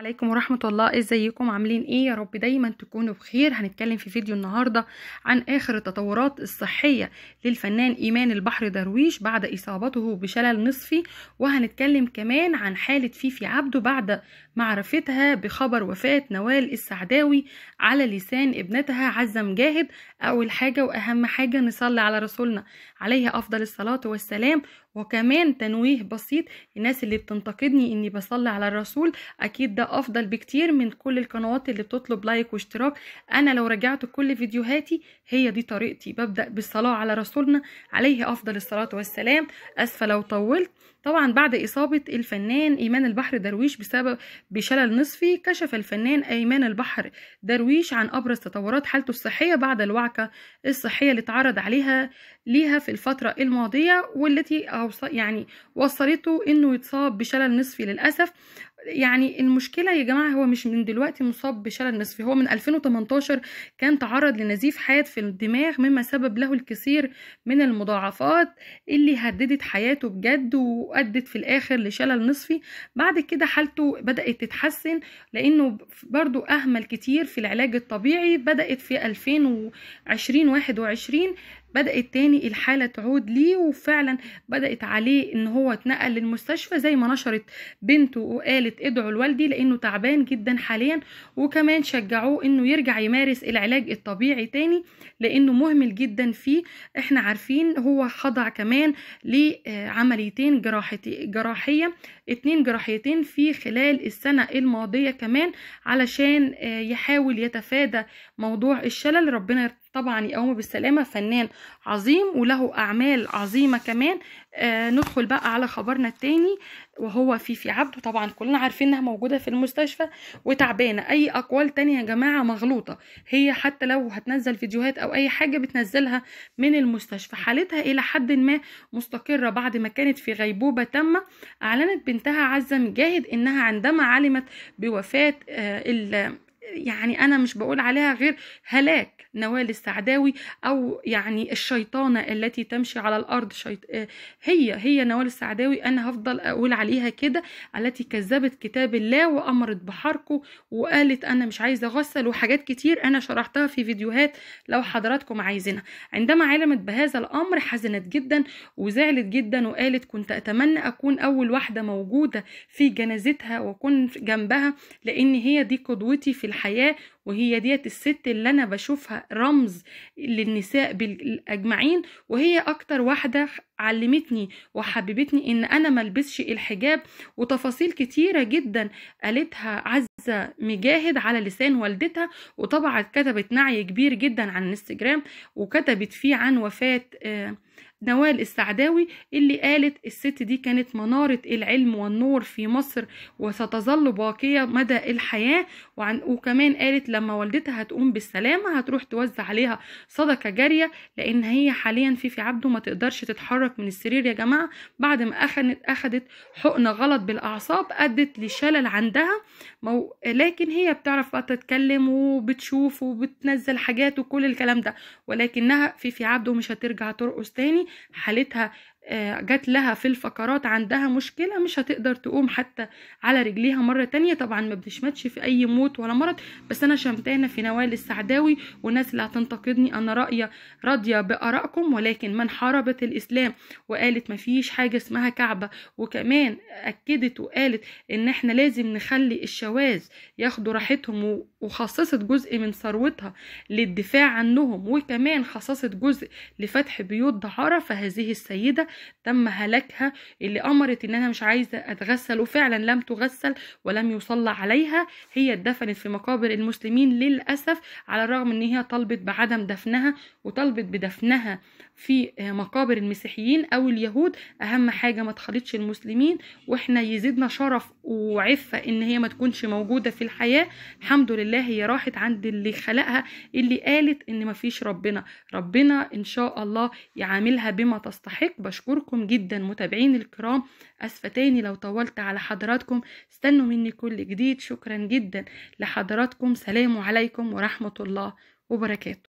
عليكم ورحمة الله ازيكم عاملين ايه يا رب دايما تكونوا بخير هنتكلم في فيديو النهاردة عن اخر التطورات الصحية للفنان ايمان البحر درويش بعد اصابته بشلل نصفي وهنتكلم كمان عن حالة فيفي عبده بعد معرفتها بخبر وفاة نوال السعداوي على لسان ابنتها عزة مجاهد اول حاجة واهم حاجة نصلي على رسولنا عليه افضل الصلاة والسلام وكمان تنويه بسيط الناس اللي بتنتقدني اني بصلي على الرسول اكيد ده افضل بكتير من كل القنوات اللي بتطلب لايك واشتراك انا لو رجعت كل فيديوهاتي هي دي طريقتي ببدا بالصلاه على رسولنا عليه افضل الصلاه والسلام اسفه لو طولت طبعا بعد اصابه الفنان ايمان البحر درويش بسبب بشلل نصفي كشف الفنان ايمان البحر درويش عن ابرز تطورات حالته الصحيه بعد الوعكه الصحيه اللي اتعرض عليها ليها في الفتره الماضيه والتي يعني وصلته إنه يتصاب بشلل نصفي للأسف يعني المشكلة يا جماعة هو مش من دلوقتي مصاب بشلل نصفي هو من 2018 كان تعرض لنزيف حاد في الدماغ مما سبب له الكثير من المضاعفات اللي هددت حياته بجد وأدت في الآخر لشلل نصفي بعد كده حالته بدأت تتحسن لأنه برضو أهمل كتير في العلاج الطبيعي بدأت في 2020 21 بدأت تاني الحالة تعود ليه وفعلا بدأت عليه ان هو اتنقل للمستشفى زي ما نشرت بنته وقالت قالت ادعوا لوالدي لانه تعبان جدا حاليا وكمان شجعوه انه يرجع يمارس العلاج الطبيعي تاني لانه مهمل جدا فيه احنا عارفين هو خضع كمان لعمليتين جراحيه اتنين جراحيتين في خلال السنه الماضيه كمان علشان يحاول يتفادى موضوع الشلل ربنا طبعا يقوم بالسلامة فنان عظيم وله أعمال عظيمة كمان آه ندخل بقى على خبرنا التاني وهو فيفي عبده طبعا كلنا عارفين انها موجودة في المستشفى وتعبانة اي اقوال تانية يا جماعة مغلوطة هي حتى لو هتنزل فيديوهات او اي حاجة بتنزلها من المستشفى حالتها الى حد ما مستقرة بعد ما كانت في غيبوبة تامة اعلنت بنتها عزة مجاهد انها عندما علمت بوفاة آه يعني أنا مش بقول عليها غير هلاك نوال السعداوي أو يعني الشيطانة التي تمشي على الأرض شيط... آه، هي هي نوال السعداوي أنا هفضل أقول عليها كده التي كذبت كتاب الله وأمرت بحرقه وقالت أنا مش عايزة أغسل وحاجات كتير أنا شرحتها في فيديوهات لو حضراتكم عايزينها عندما علمت بهذا الأمر حزنت جدا وزعلت جدا وقالت كنت أتمنى أكون أول واحدة موجودة في جنازتها وأكون جنبها لأن هي دي قدوتي في الحياة الحياة وهي ديت الست اللي أنا بشوفها رمز للنساء بالأجمعين وهي أكتر واحدة علمتني وحببتني إن أنا ملبسش الحجاب وتفاصيل كتيرة جدا قالتها عز مجاهد على لسان والدتها وطبعا كتبت نعي كبير جدا عن انستجرام وكتبت فيه عن وفاة آه، نوال السعداوي اللي قالت الست دي كانت منارة العلم والنور في مصر وستظل باقية مدى الحياة وعن وكمان قالت لما والدتها هتقوم بالسلامة هتروح توزع عليها صدقة جارية لأن هي حاليا في في عبده ما تقدرش تتحرك من السرير يا جماعة بعد ما أخدت أخدت حقنة غلط بالأعصاب أدت لشلل عندها لكن هي بتعرف بقى تتكلم وبتشوف وبتنزل حاجات وكل الكلام ده ولكنها في عبده مش هترجع ترقص تاني حالتها آه، جات لها في الفقرات عندها مشكلة مش هتقدر تقوم حتى على رجليها مرة تانية طبعا ما بتشمتش في أي موت ولا مرض بس أنا شمتانة في نوال السعداوي والناس اللي هتنتقدني أنا رأية راضية بآرائكم ولكن من حاربت الإسلام وقالت ما فيش حاجة اسمها كعبة وكمان أكدت وقالت إن إحنا لازم نخلي الشواذ ياخدوا راحتهم وخصصت جزء من ثروتها للدفاع عنهم وكمان خصصت جزء لفتح بيوت دعارة فهذه السيدة تم هلاكها اللي امرت ان انا مش عايزه اتغسل وفعلا لم تغسل ولم يصلى عليها هي اتدفنت في مقابر المسلمين للاسف على الرغم ان هي طلبت بعدم دفنها وطلبت بدفنها في آه، مقابر المسيحيين أو اليهود أهم حاجة ما تخلطش المسلمين وإحنا يزيدنا شرف وعفة إن هي ما تكونش موجودة في الحياة الحمد لله هي راحت عند اللي خلقها اللي قالت إن ما فيش ربنا ربنا إن شاء الله يعاملها بما تستحق بشكركم جدا متابعين الكرام أسفة تاني لو طولت على حضراتكم استنوا مني كل جديد شكرا جدا لحضراتكم سلام عليكم ورحمة الله وبركاته